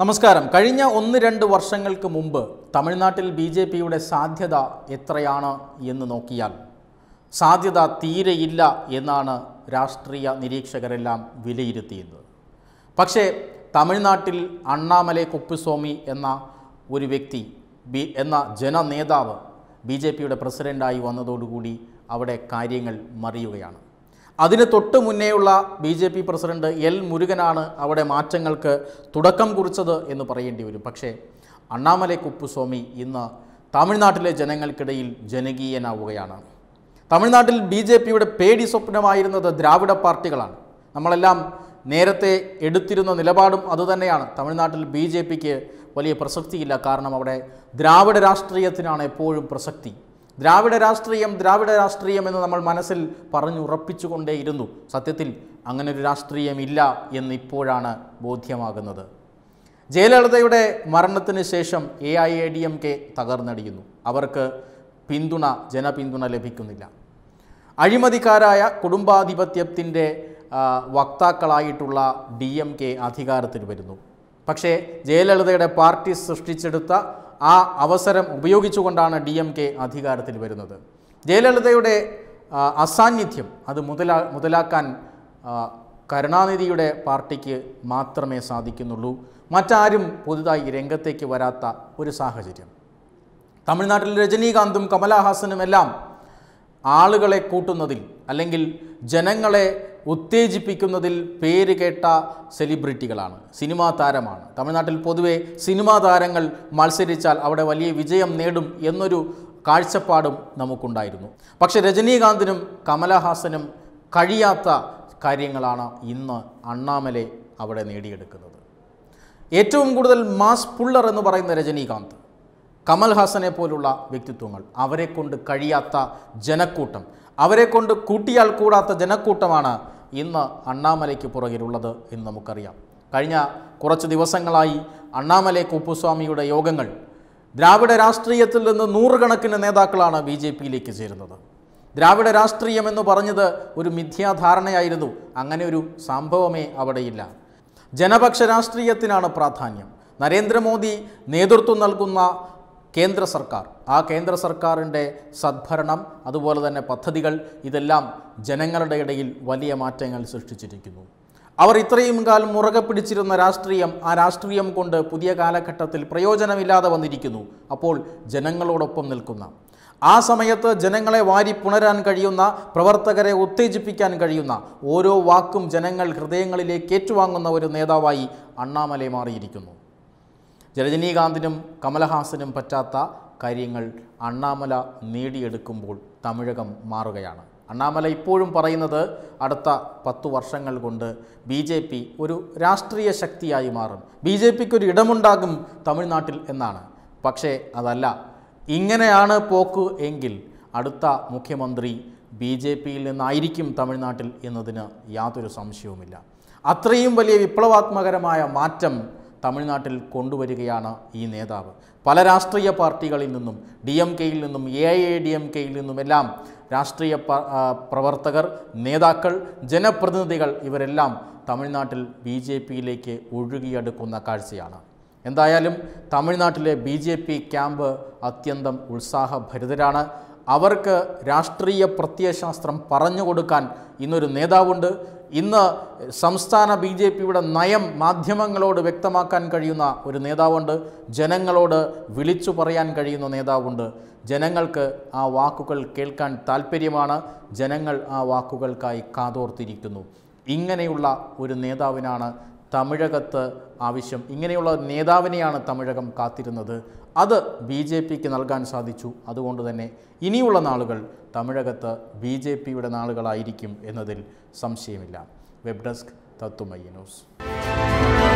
നമസ്കാരം കഴിഞ്ഞ ഒന്ന് രണ്ട് വർഷങ്ങൾക്ക് മുമ്പ് തമിഴ്നാട്ടിൽ ബി ജെ പിയുടെ സാധ്യത എത്രയാണ് എന്ന് നോക്കിയാൽ സാധ്യത തീരെയില്ല എന്നാണ് രാഷ്ട്രീയ നിരീക്ഷകരെല്ലാം വിലയിരുത്തിയത് പക്ഷേ തമിഴ്നാട്ടിൽ അണ്ണാമലൈ കുപ്പുസ്വാമി എന്ന ഒരു വ്യക്തി ബി എന്ന ജനനേതാവ് ബി ജെ പിയുടെ പ്രസിഡൻ്റായി വന്നതോടുകൂടി അവിടെ കാര്യങ്ങൾ മറിയുകയാണ് അതിന് തൊട്ട് മുന്നേയുള്ള B J P president L മുരുകനാണ് അവിടെ മാറ്റങ്ങൾക്ക് തുടക്കം കുറിച്ചത് എന്ന് പറയേണ്ടി വരും പക്ഷേ അണ്ണാമലൈ കുപ്പുസ്വാമി ഇന്ന് തമിഴ്നാട്ടിലെ ജനങ്ങൾക്കിടയിൽ ജനകീയനാവുകയാണ് തമിഴ്നാട്ടിൽ ബി ജെ പിയുടെ പേടി സ്വപ്നമായിരുന്നത് ദ്രാവിഡ പാർട്ടികളാണ് നമ്മളെല്ലാം നേരത്തെ എടുത്തിരുന്ന നിലപാടും അതുതന്നെയാണ് തമിഴ്നാട്ടിൽ ബി ജെ പിക്ക് വലിയ പ്രസക്തിയില്ല കാരണം അവിടെ ദ്രാവിഡ രാഷ്ട്രീയത്തിനാണ് എപ്പോഴും പ്രസക്തി ദ്രാവിഡ രാഷ്ട്രീയം ദ്രാവിഡ രാഷ്ട്രീയം എന്ന് നമ്മൾ മനസ്സിൽ കൊണ്ടേയിരുന്നു സത്യത്തിൽ അങ്ങനെ ഒരു എന്ന് എന്നിപ്പോഴാണ് ബോധ്യമാകുന്നത് ജയലളിതയുടെ മരണത്തിന് ശേഷം A I A D M K തകർന്നടിയുന്നു അവർക്ക് പിന്തുണ ജനപിന്തുണ ലഭിക്കുന്നില്ല അഴിമതിക്കാരായ കുടുംബാധിപത്യത്തിൻ്റെ വക്താക്കളായിട്ടുള്ള ഡി എം കെ അധികാരത്തിൽ വരുന്നു പക്ഷേ ജയലളിതയുടെ പാർട്ടി സൃഷ്ടിച്ചെടുത്ത ആ അവസരം ഉപയോഗിച്ചുകൊണ്ടാണ് ഡി എം കെ അധികാരത്തിൽ വരുന്നത് ജയലളിതയുടെ അസാന്നിധ്യം അത് മുതലാ മുതലാക്കാൻ കരുണാനിധിയുടെ പാർട്ടിക്ക് മാത്രമേ സാധിക്കുന്നുള്ളൂ മറ്റാരും പുതുതായി രംഗത്തേക്ക് വരാത്ത ഒരു സാഹചര്യം തമിഴ്നാട്ടിൽ രജനീകാന്തും കമലഹാസനുമെല്ലാം എല്ലാം ആളുകളെ കൂട്ടുന്നതിൽ അല്ലെങ്കിൽ ജനങ്ങളെ ഉത്തേജിപ്പിക്കുന്നതിൽ പേര് കേട്ട സെലിബ്രിറ്റികളാണ് സിനിമാ താരമാണ് തമിഴ്നാട്ടിൽ പൊതുവെ സിനിമാ താരങ്ങൾ മത്സരിച്ചാൽ അവിടെ വലിയ വിജയം നേടും എന്നൊരു കാഴ്ചപ്പാടും നമുക്കുണ്ടായിരുന്നു പക്ഷെ രജനീകാന്തിനും കമലഹാസനും കഴിയാത്ത കാര്യങ്ങളാണ് ഇന്ന് അണ്ണാമലെ അവിടെ നേടിയെടുക്കുന്നത് ഏറ്റവും കൂടുതൽ മാസ് പുള്ളർ എന്ന് പറയുന്ന രജനീകാന്ത് കമൽഹാസനെ പോലുള്ള വ്യക്തിത്വങ്ങൾ അവരെ കൊണ്ട് കഴിയാത്ത ജനക്കൂട്ടം അവരെ കൊണ്ട് കൂട്ടിയാൽ കൂടാത്ത ജനക്കൂട്ടമാണ് ഇന്ന് അണ്ണാമലയ്ക്ക് പുറകിലുള്ളത് എന്ന് നമുക്കറിയാം കഴിഞ്ഞ കുറച്ച് ദിവസങ്ങളായി അണ്ണാമലൈ കുപ്പുസ്വാമിയുടെ യോഗങ്ങൾ ദ്രാവിഡ രാഷ്ട്രീയത്തിൽ നിന്ന് നൂറുകണക്കിന് നേതാക്കളാണ് ബി ജെ പിയിലേക്ക് ചേരുന്നത് ദ്രാവിഡ രാഷ്ട്രീയം എന്ന് പറഞ്ഞത് ഒരു മിഥ്യാധാരണയായിരുന്നു അങ്ങനെ ഒരു സംഭവമേ അവിടെയില്ല ജനപക്ഷ രാഷ്ട്രീയത്തിനാണ് പ്രാധാന്യം നരേന്ദ്രമോദി നേതൃത്വം നൽകുന്ന കേന്ദ്ര സർക്കാർ ആ കേന്ദ്ര സർക്കാരിൻ്റെ സദ്ഭരണം അതുപോലെ തന്നെ പദ്ധതികൾ ഇതെല്ലാം ജനങ്ങളുടെ ഇടയിൽ വലിയ മാറ്റങ്ങൾ സൃഷ്ടിച്ചിരിക്കുന്നു അവർ ഇത്രയും കാലം മുറുകെ പിടിച്ചിരുന്ന രാഷ്ട്രീയം ആ രാഷ്ട്രീയം കൊണ്ട് പുതിയ കാലഘട്ടത്തിൽ പ്രയോജനമില്ലാതെ വന്നിരിക്കുന്നു അപ്പോൾ ജനങ്ങളോടൊപ്പം നിൽക്കുന്ന ആ സമയത്ത് ജനങ്ങളെ വാരി പുണരാൻ കഴിയുന്ന പ്രവർത്തകരെ ഉത്തേജിപ്പിക്കാൻ കഴിയുന്ന ഓരോ വാക്കും ജനങ്ങൾ ഹൃദയങ്ങളിലേക്ക് ഏറ്റുവാങ്ങുന്ന ഒരു നേതാവായി അണ്ണാമലൈ മാറിയിരിക്കുന്നു രജനീകാന്തിനും കമലഹാസനും പറ്റാത്ത കാര്യങ്ങൾ അണ്ണാമല നേടിയെടുക്കുമ്പോൾ തമിഴകം മാറുകയാണ് അണ്ണാമല ഇപ്പോഴും പറയുന്നത് അടുത്ത പത്തു വർഷങ്ങൾ കൊണ്ട് ബി ജെ പി ഒരു രാഷ്ട്രീയ ശക്തിയായി മാറും ബി ജെ ഒരു ഇടമുണ്ടാകും തമിഴ്നാട്ടിൽ എന്നാണ് പക്ഷേ അതല്ല ഇങ്ങനെയാണ് പോക്ക് എങ്കിൽ അടുത്ത മുഖ്യമന്ത്രി ബി ജെ പിയിൽ നിന്നായിരിക്കും തമിഴ്നാട്ടിൽ എന്നതിന് യാതൊരു സംശയവുമില്ല അത്രയും വലിയ വിപ്ലവാത്മകരമായ മാറ്റം തമിഴ്നാട്ടിൽ കൊണ്ടുവരികയാണ് ഈ നേതാവ് പല രാഷ്ട്രീയ പാർട്ടികളിൽ നിന്നും ഡി എം കെയിൽ നിന്നും A I A D M കെയിൽ നിന്നുമെല്ലാം രാഷ്ട്രീയ പ്രവർത്തകർ നേതാക്കൾ ജനപ്രതിനിധികൾ ഇവരെല്ലാം തമിഴ്നാട്ടിൽ ബി ജെ പിയിലേക്ക് ഒഴുകിയെടുക്കുന്ന കാഴ്ചയാണ് എന്തായാലും തമിഴ്നാട്ടിലെ ബി ജെ പി ക്യാമ്പ് അത്യന്തം ഉത്സാഹഭരിതരാണ് അവർക്ക് രാഷ്ട്രീയ പ്രത്യയശാസ്ത്രം പറഞ്ഞു കൊടുക്കാൻ ഇന്നൊരു നേതാവുണ്ട് ഇന്ന് സംസ്ഥാന ബി ജെ പിയുടെ നയം മാധ്യമങ്ങളോട് വ്യക്തമാക്കാൻ കഴിയുന്ന ഒരു നേതാവുണ്ട് ജനങ്ങളോട് വിളിച്ചു പറയാൻ കഴിയുന്ന നേതാവുണ്ട് ജനങ്ങൾക്ക് ആ വാക്കുകൾ കേൾക്കാൻ താല്പര്യമാണ് ജനങ്ങൾ ആ വാക്കുകൾക്കായി കാതോർത്തിരിക്കുന്നു ഇങ്ങനെയുള്ള ഒരു നേതാവിനാണ് തമിഴകത്ത് ആവശ്യം ഇങ്ങനെയുള്ള നേതാവിനെയാണ് തമിഴകം കാത്തിരുന്നത് അത് ബി ജെ പിക്ക് നൽകാൻ സാധിച്ചു അതുകൊണ്ട് തന്നെ ഇനിയുള്ള നാളുകൾ തമിഴകത്ത് ബി ജെ പിയുടെ നാളുകളായിരിക്കും എന്നതിൽ സംശയമില്ല വെബ് ഡെസ്ക് തത്തുമയ്യ ന്യൂസ്